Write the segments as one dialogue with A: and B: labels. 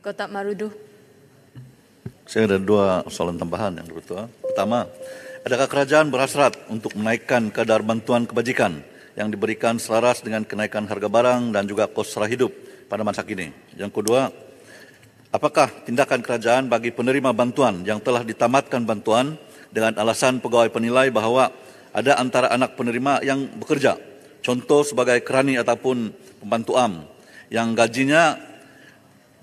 A: Kotak Marudu. Saya ada dua soalan tambahan yang berikutnya. Ah. Pertama, adakah kerajaan berhasrat untuk menaikkan kadar bantuan kebajikan yang diberikan selaras dengan kenaikan harga barang dan juga kos serah hidup pada masa kini? Yang kedua, apakah tindakan kerajaan bagi penerima bantuan yang telah ditamatkan bantuan dengan alasan pegawai penilai bahawa ada antara anak penerima yang bekerja, contoh sebagai kerani ataupun pembantu am yang gajinya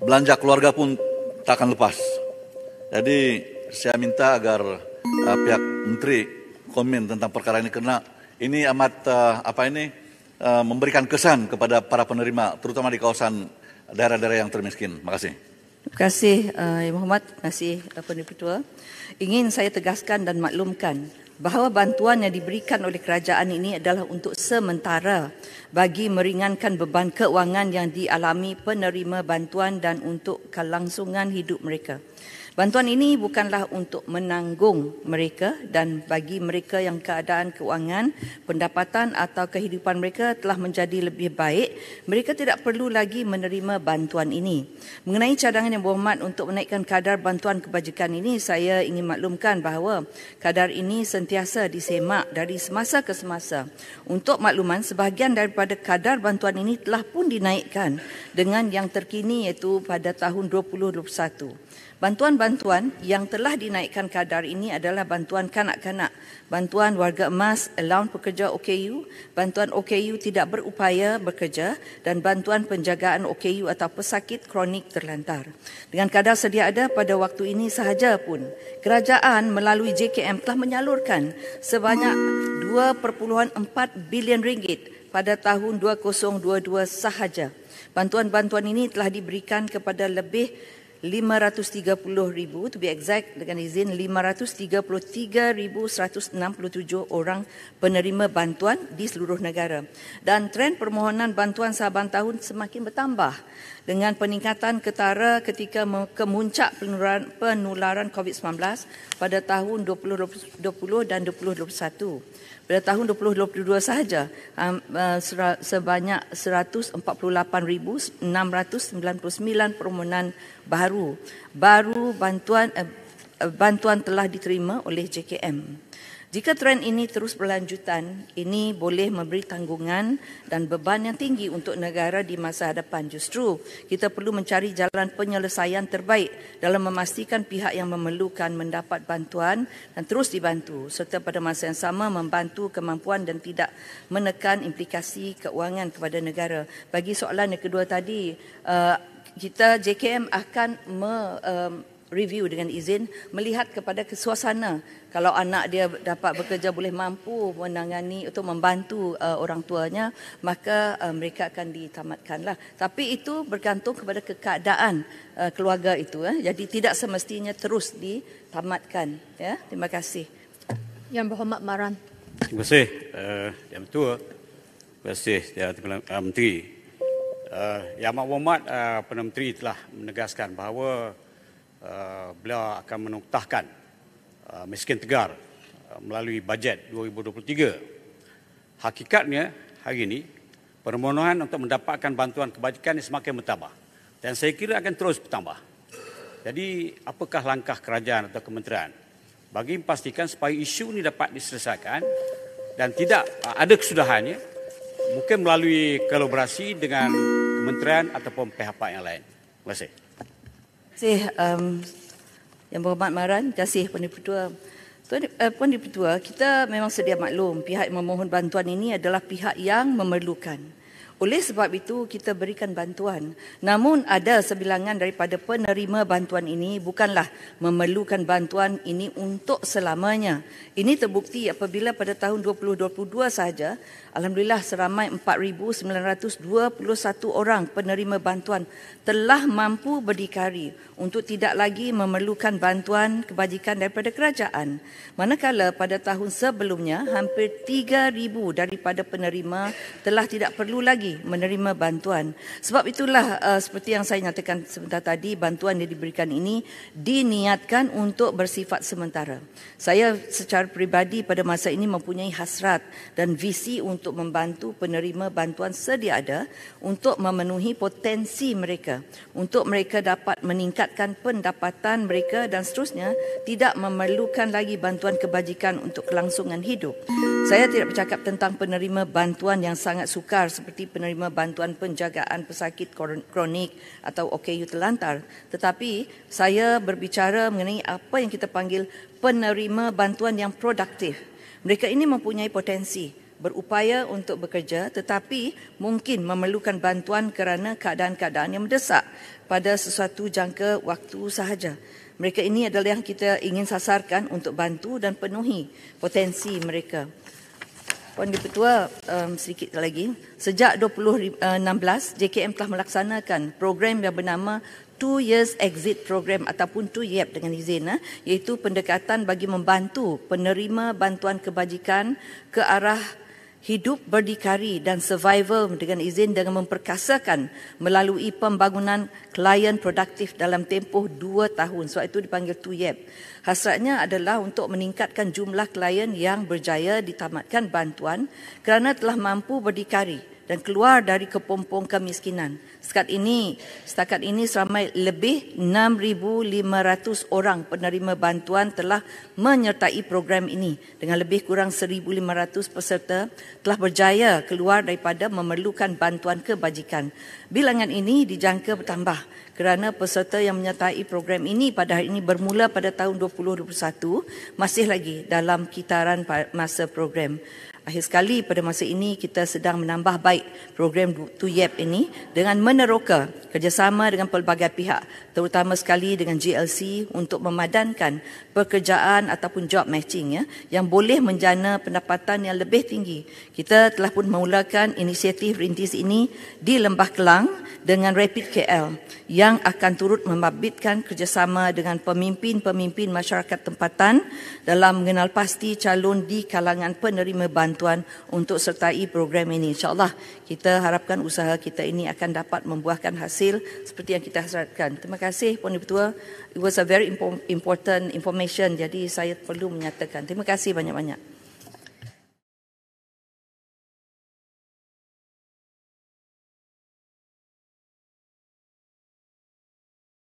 A: belanja keluarga pun tak akan lepas. Jadi saya minta agar uh, pihak menteri komen tentang perkara ini kerana ini amat uh, apa ini uh, memberikan kesan kepada para penerima terutama di kawasan daerah-daerah yang termiskin. Terima kasih. Terima kasih uh, Muhammad, terima kasih uh, Ketua. Ingin saya tegaskan dan maklumkan bahawa bantuan yang diberikan oleh kerajaan ini adalah untuk sementara bagi meringankan beban kewangan yang dialami penerima bantuan dan untuk kelangsungan hidup mereka. Bantuan ini bukanlah untuk menanggung mereka dan bagi mereka yang keadaan keuangan, pendapatan atau kehidupan mereka telah menjadi lebih baik, mereka tidak perlu lagi menerima bantuan ini. Mengenai cadangan yang berhormat untuk menaikkan kadar bantuan kebajikan ini, saya ingin maklumkan bahawa kadar ini sentiasa disemak dari semasa ke semasa. Untuk makluman, sebahagian daripada kadar bantuan ini telah pun dinaikkan dengan yang terkini iaitu pada tahun 2021. Bantuan-bantuan yang telah dinaikkan kadar ini adalah bantuan kanak-kanak, bantuan warga emas, allowance pekerja OKU, bantuan OKU tidak berupaya bekerja dan bantuan penjagaan OKU atau pesakit kronik terlantar. Dengan kadar sedia ada pada waktu ini sahaja pun, kerajaan melalui JKM telah menyalurkan sebanyak 2.4 bilion ringgit pada tahun 2022 sahaja. Bantuan-bantuan ini telah diberikan kepada lebih 530,000 to be exact dengan izin 533,167 orang penerima bantuan di seluruh negara dan trend permohonan bantuan saban tahun semakin bertambah dengan peningkatan ketara ketika kemuncak penularan, COVID-19 pada tahun 2020 dan 2021. Pada tahun 2022 sahaja, e, sebanyak 148,699 permohonan baharu baru baru bantuan eh, eh, bantuan telah diterima oleh JKM. Jika tren ini terus berlanjutan, ini boleh memberi tanggungan dan beban yang tinggi untuk negara di masa hadapan. Justru, kita perlu mencari jalan penyelesaian terbaik dalam memastikan pihak yang memerlukan mendapat bantuan dan terus dibantu serta pada masa yang sama membantu kemampuan dan tidak menekan implikasi keuangan kepada negara. Bagi soalan yang kedua tadi, eh, kita JKM akan me, um, review dengan izin melihat kepada kesuasana kalau anak dia dapat bekerja boleh mampu menangani atau membantu uh, orang tuanya maka uh, mereka akan ditamatkanlah tapi itu bergantung kepada keadaan uh, keluarga itu eh. jadi tidak semestinya terus ditamatkan ya terima kasih Yang Berhormat Maran Terima kasih uh, Yang Tua Terima kasih uh, Terima kasih. Uh, Yang Amat Berhormat uh, Perdana Menteri telah menegaskan bahawa uh, beliau akan menuktahkan uh, eh, miskin tegar uh, melalui bajet 2023. Hakikatnya hari ini permohonan untuk mendapatkan bantuan kebajikan ini semakin bertambah dan saya kira akan terus bertambah. Jadi apakah langkah kerajaan atau kementerian bagi memastikan supaya isu ini dapat diselesaikan dan tidak uh, ada kesudahannya mungkin melalui kolaborasi dengan kementerian ataupun pihak-pihak yang lain. Terima kasih. Terima kasih um, Yang Berhormat Maran, terima kasih Puan Dipertua. Tuan, uh, Puan Dipertua, kita memang sedia maklum pihak yang memohon bantuan ini adalah pihak yang memerlukan. Oleh sebab itu, kita berikan bantuan. Namun ada sebilangan daripada penerima bantuan ini bukanlah memerlukan bantuan ini untuk selamanya. Ini terbukti apabila pada tahun 2022 sahaja, Alhamdulillah seramai 4,921 orang penerima bantuan telah mampu berdikari untuk tidak lagi memerlukan bantuan kebajikan daripada kerajaan. Manakala pada tahun sebelumnya, hampir 3,000 daripada penerima telah tidak perlu lagi lagi menerima bantuan. Sebab itulah uh, seperti yang saya nyatakan sebentar tadi, bantuan yang diberikan ini diniatkan untuk bersifat sementara. Saya secara peribadi pada masa ini mempunyai hasrat dan visi untuk membantu penerima bantuan sedia ada untuk memenuhi potensi mereka, untuk mereka dapat meningkatkan pendapatan mereka dan seterusnya tidak memerlukan lagi bantuan kebajikan untuk kelangsungan hidup. Saya tidak bercakap tentang penerima bantuan yang sangat sukar seperti penerima bantuan penjagaan pesakit kronik atau OKU terlantar. Tetapi saya berbicara mengenai apa yang kita panggil penerima bantuan yang produktif. Mereka ini mempunyai potensi berupaya untuk bekerja tetapi mungkin memerlukan bantuan kerana keadaan-keadaan yang mendesak pada sesuatu jangka waktu sahaja. Mereka ini adalah yang kita ingin sasarkan untuk bantu dan penuhi potensi mereka. Puan Di Ketua, um, sedikit lagi. Sejak 2016, uh, JKM telah melaksanakan program yang bernama Two Years Exit Program ataupun Two Yap dengan izin, eh, iaitu pendekatan bagi membantu penerima bantuan kebajikan ke arah hidup berdikari dan survival dengan izin dengan memperkasakan melalui pembangunan klien produktif dalam tempoh dua tahun. Sebab itu dipanggil 2 Hasratnya adalah untuk meningkatkan jumlah klien yang berjaya ditamatkan bantuan kerana telah mampu berdikari dan keluar dari kepompong kemiskinan. Setakat ini, setakat ini seramai lebih 6,500 orang penerima bantuan telah menyertai program ini dengan lebih kurang 1,500 peserta telah berjaya keluar daripada memerlukan bantuan kebajikan. Bilangan ini dijangka bertambah kerana peserta yang menyertai program ini pada hari ini bermula pada tahun 2021 masih lagi dalam kitaran masa program. Akhir sekali pada masa ini kita sedang menambah baik program 2YEP ini dengan meneroka kerjasama dengan pelbagai pihak terutama sekali dengan GLC untuk memadankan pekerjaan ataupun job matching ya, yang boleh menjana pendapatan yang lebih tinggi. Kita telah pun memulakan inisiatif rintis ini di Lembah Kelang dengan Rapid KL yang akan turut membabitkan kerjasama dengan pemimpin-pemimpin masyarakat tempatan dalam mengenal pasti calon di kalangan penerima bantuan bantuan untuk sertai program ini. InsyaAllah kita harapkan usaha kita ini akan dapat membuahkan hasil seperti yang kita hasratkan. Terima kasih Puan Ibutua. It was a very important information jadi saya perlu menyatakan. Terima kasih banyak-banyak.